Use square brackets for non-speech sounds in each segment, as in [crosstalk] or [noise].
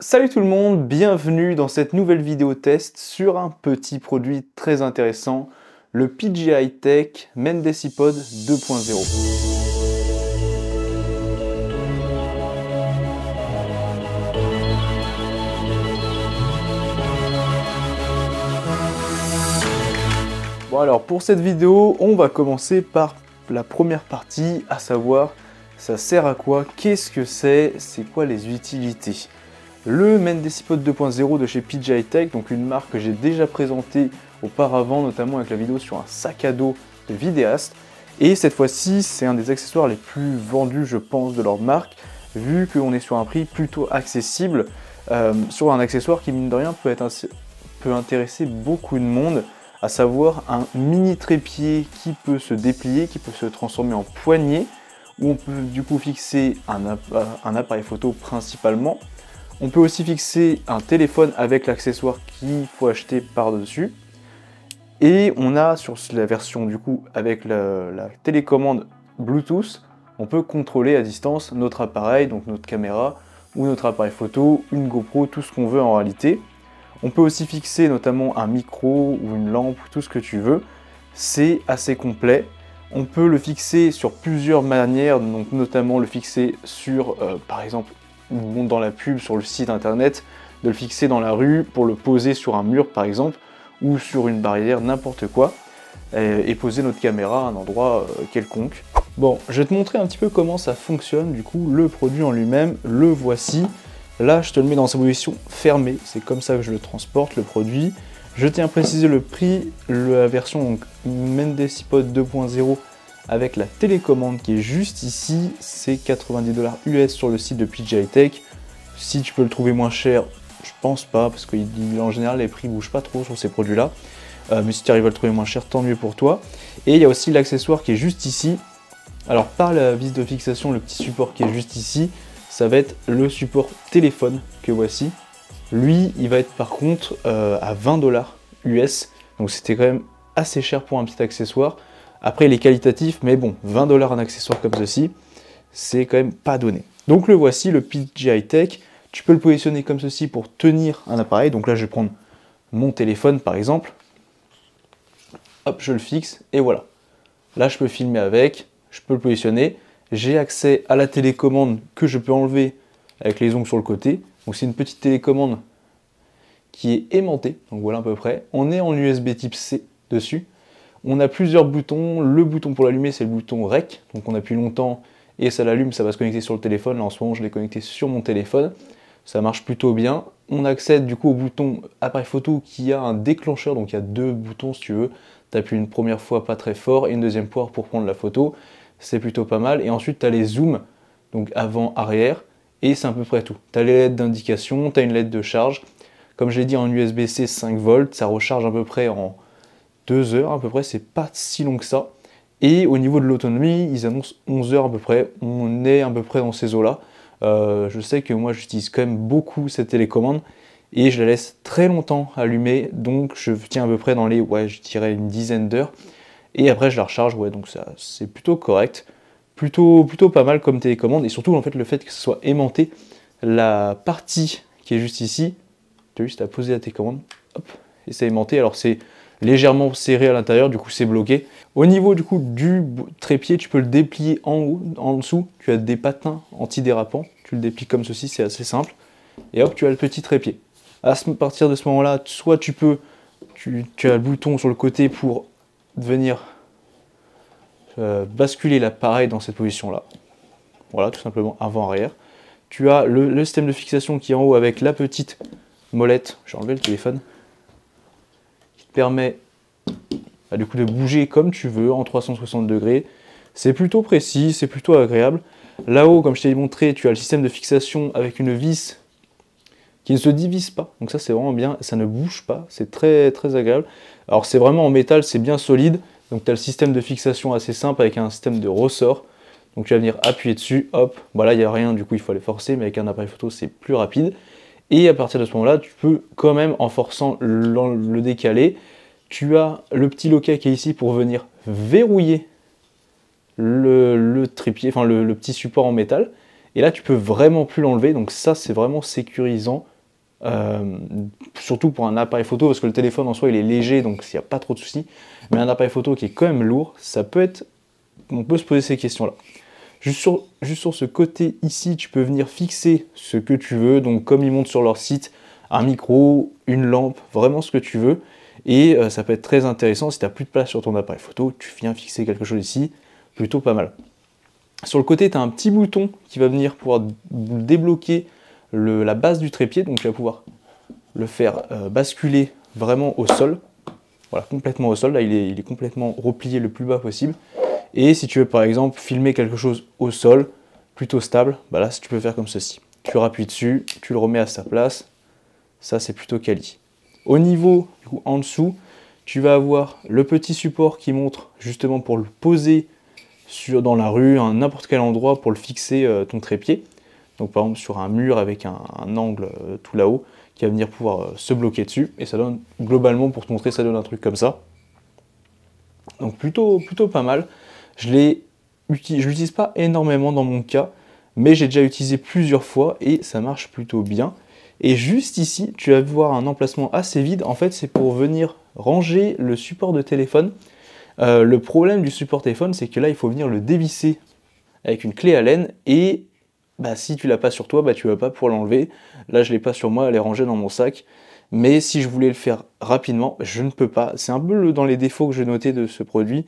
Salut tout le monde, bienvenue dans cette nouvelle vidéo test sur un petit produit très intéressant, le PGI Tech Mendesipod 2.0. Bon alors pour cette vidéo, on va commencer par la première partie, à savoir ça sert à quoi, qu'est-ce que c'est, c'est quoi les utilités le Mendesipod 2.0 de chez PJ Tech, donc une marque que j'ai déjà présentée auparavant, notamment avec la vidéo sur un sac à dos de vidéaste. Et cette fois-ci, c'est un des accessoires les plus vendus, je pense, de leur marque, vu qu'on est sur un prix plutôt accessible, euh, sur un accessoire qui, mine de rien, peut, intéresser beaucoup de monde, à savoir un mini trépied qui peut se déplier, qui peut se transformer en poignée, où on peut du coup fixer un appareil photo principalement, on peut aussi fixer un téléphone avec l'accessoire qu'il faut acheter par-dessus. Et on a sur la version du coup avec la, télécommande Bluetooth, on peut contrôler à distance notre appareil, donc notre caméra ou notre appareil photo, une GoPro, tout ce qu'on veut en réalité. On peut aussi fixer notamment un micro ou une lampe, tout ce que tu veux. C'est assez complet. On peut le fixer sur plusieurs manières, donc notamment le fixer sur euh, par exemple monte dans la pub sur le site internet, de le fixer dans la rue pour le poser sur un mur par exemple, ou sur une barrière, n'importe quoi, et, poser notre caméra à un endroit euh, quelconque. Bon, je vais te montrer un petit peu comment ça fonctionne du coup, le produit en lui-même, le voici. Là, je te le mets dans sa position fermée, c'est comme ça que je le transporte, le produit. Je tiens à préciser le prix, la version mendecipod 2.0 avec la télécommande qui est juste ici, c'est 90 dollars US sur le site de PGI Tech. Si tu peux le trouver moins cher, je pense pas, parce qu'en général les prix bougent pas trop sur ces produits-là. Euh, mais si tu arrives à le trouver moins cher, tant mieux pour toi. Et il y a aussi l'accessoire qui est juste ici. Alors par la vis de fixation, le petit support qui est juste ici, ça va être le support téléphone que voici. Lui, il va être par contre euh, à 20 dollars US. Donc c'était quand même assez cher pour un petit accessoire. Après, il est qualitatif, mais bon, 20 dollars un accessoire comme ceci, c'est quand même pas donné. Donc le voici, le PGI Tech. Tu peux le positionner comme ceci pour tenir un appareil. Donc là, je vais prendre mon téléphone, par exemple. Hop, je le fixe, et voilà. Là, je peux filmer avec, je peux le positionner. J'ai accès à la télécommande que je peux enlever avec les ongles sur le côté. Donc c'est une petite télécommande qui est aimantée. Donc voilà à peu près. On est en USB type C dessus. On a plusieurs boutons. Le bouton pour l'allumer, c'est le bouton REC. Donc on appuie longtemps et ça l'allume, ça va se connecter sur le téléphone. Là, en ce moment, je l'ai connecté sur mon téléphone. Ça marche plutôt bien. On accède du coup au bouton appareil photo qui a un déclencheur. Donc il y a deux boutons si tu veux. Tu une première fois pas très fort et une deuxième fois pour prendre la photo. C'est plutôt pas mal. Et ensuite, tu as les zooms, donc avant, arrière. Et c'est à peu près tout. Tu as les lettres d'indication, tu as une lettre de charge. Comme je l'ai dit en USB-C 5 volts, ça recharge à peu près en 2 heures à peu près, c'est pas si long que ça. Et au niveau de l'autonomie, ils annoncent 11 heures à peu près, on est à peu près dans ces eaux-là. Euh, je sais que moi j'utilise quand même beaucoup cette télécommande et je la laisse très longtemps allumée, donc je tiens à peu près dans les, ouais, je dirais une dizaine d'heures. Et après je la recharge, ouais, donc ça c'est plutôt correct, plutôt, plutôt pas mal comme télécommande et surtout en fait le fait que ce soit aimanté, la partie qui est juste ici, tu as juste à poser la télécommande, hop, et c'est aimanté. Alors c'est légèrement serré à l'intérieur, du coup c'est bloqué. Au niveau du coup du trépied, tu peux le déplier en haut, en dessous, tu as des patins antidérapants, tu le déplies comme ceci, c'est assez simple. Et hop, tu as le petit trépied. À partir de ce moment-là, soit tu peux, tu, as le bouton sur le côté pour venir euh, basculer l'appareil dans cette position-là. Voilà, tout simplement avant-arrière. Tu as le, système de fixation qui est en haut avec la petite molette. J'ai enlevé le téléphone permet bah, du coup de bouger comme tu veux en 360 degrés. C'est plutôt précis, c'est plutôt agréable. Là-haut, comme je t'ai montré, tu as le système de fixation avec une vis qui ne se divise pas. Donc ça, c'est vraiment bien. Ça ne bouge pas. C'est très, très agréable. Alors, c'est vraiment en métal, c'est bien solide. Donc, tu as le système de fixation assez simple avec un système de ressort. Donc, tu vas venir appuyer dessus. Hop, voilà, il n'y a rien. Du coup, il faut aller forcer. Mais avec un appareil photo, c'est plus rapide. Et à partir de ce moment-là, tu peux quand même, en forçant le, décalé, tu as le petit loquet qui est ici pour venir verrouiller le, trépied, enfin le, petit support en métal. Et là, tu peux vraiment plus l'enlever. Donc ça, c'est vraiment sécurisant, euh, surtout pour un appareil photo, parce que le téléphone en soi, il est léger, donc il n'y a pas trop de soucis. Mais un appareil photo qui est quand même lourd, ça peut être... On peut se poser ces questions-là. Juste sur, ce côté ici, tu peux venir fixer ce que tu veux. Donc comme ils montrent sur leur site, un micro, une lampe, vraiment ce que tu veux. Et euh, ça peut être très intéressant si tu n'as plus de place sur ton appareil photo, tu viens fixer quelque chose ici, plutôt pas mal. Sur le côté, tu as un petit bouton qui va venir pouvoir débloquer la base du trépied. Donc tu vas pouvoir le faire euh, basculer vraiment au sol. Voilà, complètement au sol. Là, il est, il est complètement replié le plus bas possible. Et si tu veux par exemple filmer quelque chose au sol, plutôt stable, bah là tu peux faire comme ceci. Tu rappuies dessus, tu le remets à sa place, ça c'est plutôt quali. Au niveau en dessous, tu vas avoir le petit support qui montre justement pour le poser sur, dans la rue, à n'importe quel endroit pour le fixer euh, ton trépied. Donc par exemple sur un mur avec un, angle euh, tout là-haut qui va venir pouvoir euh, se bloquer dessus. Et ça donne globalement pour te montrer ça donne un truc comme ça. Donc plutôt, plutôt pas mal. Je ne l'utilise pas énormément dans mon cas, mais j'ai déjà utilisé plusieurs fois et ça marche plutôt bien. Et juste ici, tu vas voir un emplacement assez vide. En fait, c'est pour venir ranger le support de téléphone. Euh, le problème du support téléphone, c'est que là, il faut venir le dévisser avec une clé Allen et bah, si tu l'as pas sur toi, bah, tu vas pas pour l'enlever. Là, je l'ai pas sur moi, elle est rangée dans mon sac. Mais si je voulais le faire rapidement, je ne peux pas. C'est un peu dans les défauts que je noté de ce produit,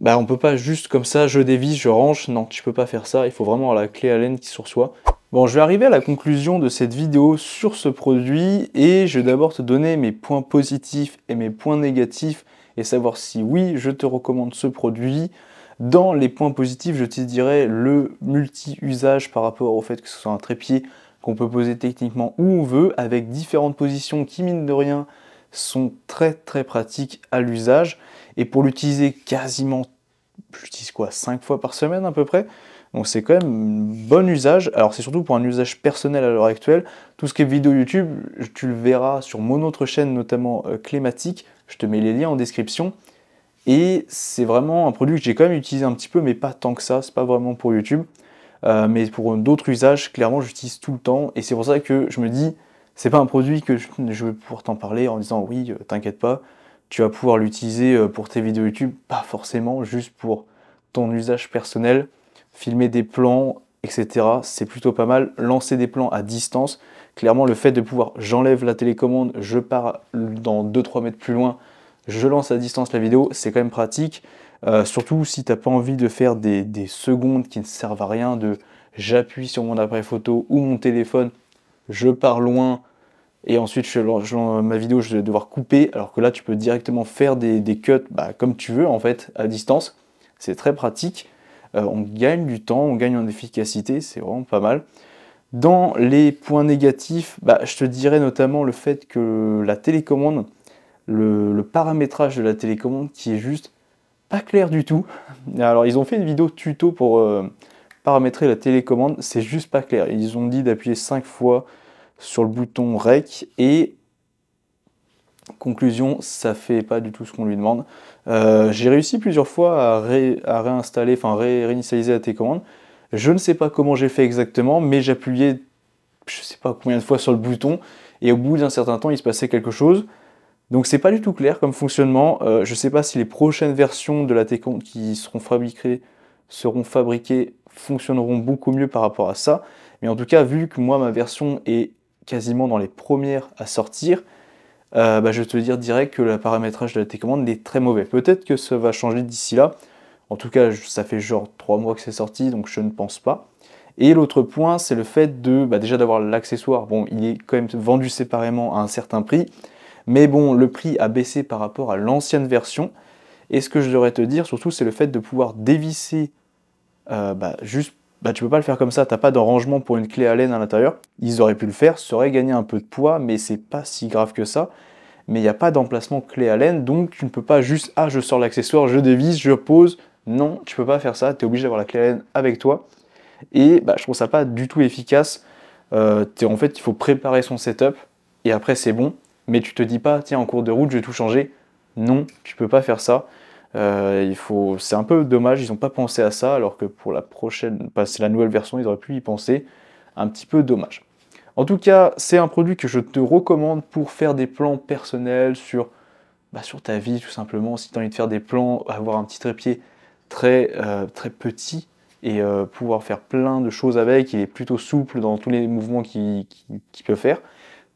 bah on peut pas juste comme ça, je dévisse, je range, non, tu peux pas faire ça, il faut vraiment avoir la clé Allen qui sur Bon, je vais arriver à la conclusion de cette vidéo sur ce produit et je vais d'abord te donner mes points positifs et mes points négatifs et savoir si oui, je te recommande ce produit. Dans les points positifs, je te dirais le multi-usage par rapport au fait que ce soit un trépied qu'on peut poser techniquement où on veut avec différentes positions qui, mine de rien, sont très très pratiques à l'usage et pour l'utiliser quasiment, j'utilise quoi, 5 fois par semaine à peu près. Donc c'est quand même un bon usage. Alors c'est surtout pour un usage personnel à l'heure actuelle. Tout ce qui est vidéo YouTube, tu le verras sur mon autre chaîne, notamment euh, climatique. Je te mets les liens en description. Et c'est vraiment un produit que j'ai quand même utilisé un petit peu, mais pas tant que ça. C'est pas vraiment pour YouTube. Euh, mais pour d'autres usages, clairement, j'utilise tout le temps. Et c'est pour ça que je me dis, c'est pas un produit que je, je vais pouvoir t'en parler en disant oui, euh, t'inquiète pas tu vas pouvoir l'utiliser euh, pour tes vidéos YouTube, pas forcément juste pour ton usage personnel, filmer des plans, etc. C'est plutôt pas mal. Lancer des plans à distance, clairement le fait de pouvoir, j'enlève la télécommande, je pars dans 2-3 mètres plus loin, je lance à distance la vidéo, c'est quand même pratique. Euh, surtout si tu n'as pas envie de faire des, des, secondes qui ne servent à rien, de j'appuie sur mon appareil photo ou mon téléphone, je pars loin, et ensuite, je, ma vidéo, je vais devoir couper, alors que là, tu peux directement faire des, cuts bah, comme tu veux, en fait, à distance. C'est très pratique. Euh, on gagne du temps, on gagne en efficacité, c'est vraiment pas mal. Dans les points négatifs, bah, je te dirais notamment le fait que la télécommande, le, paramétrage de la télécommande qui est juste pas clair du tout. [laughs] Alors ils ont fait une vidéo tuto pour euh, paramétrer la télécommande, c'est juste pas clair. Ils ont dit d'appuyer 5 fois sur le bouton REC et conclusion, ça fait pas du tout ce qu'on lui demande. Euh, j'ai réussi plusieurs fois à, réinstaller, enfin réinitialiser la télécommande. Je ne sais pas comment j'ai fait exactement, mais j'appuyais je sais pas combien de fois sur le bouton et au bout d'un certain temps il se passait quelque chose. Donc c'est pas du tout clair comme fonctionnement. Euh, je sais pas si les prochaines versions de la T-Command qui seront fabriquées seront fabriquées fonctionneront beaucoup mieux par rapport à ça. Mais en tout cas, vu que moi ma version est quasiment dans les premières à sortir, euh, bah, je te dire direct que le paramétrage de la télécommande est très mauvais. Peut-être que ça va changer d'ici là. En tout cas, ça fait genre trois mois que c'est sorti, donc je ne pense pas. Et l'autre point, c'est le fait de bah, déjà d'avoir l'accessoire. Bon, il est quand même vendu séparément à un certain prix. Mais bon, le prix a baissé par rapport à l'ancienne version. Et ce que je devrais te dire surtout, c'est le fait de pouvoir dévisser euh, bah, juste bah tu peux pas le faire comme ça, t'as pas de pour une clé Allen à l'intérieur. Ils auraient pu le faire, ça aurait gagné un peu de poids, mais c'est pas si grave que ça. Mais il n'y a pas d'emplacement clé Allen, donc tu ne peux pas juste, ah je sors l'accessoire, je dévisse, je pose. Non, tu peux pas faire ça, tu es obligé d'avoir la clé Allen avec toi. Et bah, je trouve ça pas du tout efficace. Euh, en fait, il faut préparer son setup, et après c'est bon. Mais tu te dis pas, tiens, en cours de route, je vais tout changer. Non, tu peux pas faire ça. Euh, il faut, c'est un peu dommage, ils n'ont pas pensé à ça, alors que pour la prochaine, la nouvelle version, ils auraient pu y penser. Un petit peu dommage. En tout cas, c'est un produit que je te recommande pour faire des plans personnels sur, bah, sur ta vie, tout simplement. Si tu as envie de faire des plans, avoir un petit trépied très, euh, très petit et euh, pouvoir faire plein de choses avec. Il est plutôt souple dans tous les mouvements qu'il peut faire.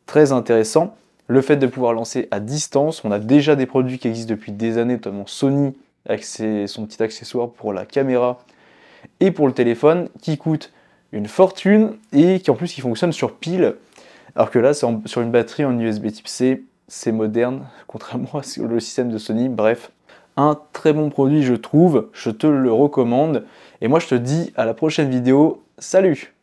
Très intéressant. Le fait de pouvoir lancer à distance, on a déjà des produits qui existent depuis des années, notamment Sony avec son petit accessoire pour la caméra et pour le téléphone, qui coûte une fortune et qui en plus qui fonctionne sur pile. Alors que là, c'est sur une batterie en USB type C, c'est moderne, [laughs] contrairement au système de Sony. Bref, un très bon produit, je trouve. Je te le recommande. Et moi, je te dis à la prochaine vidéo. Salut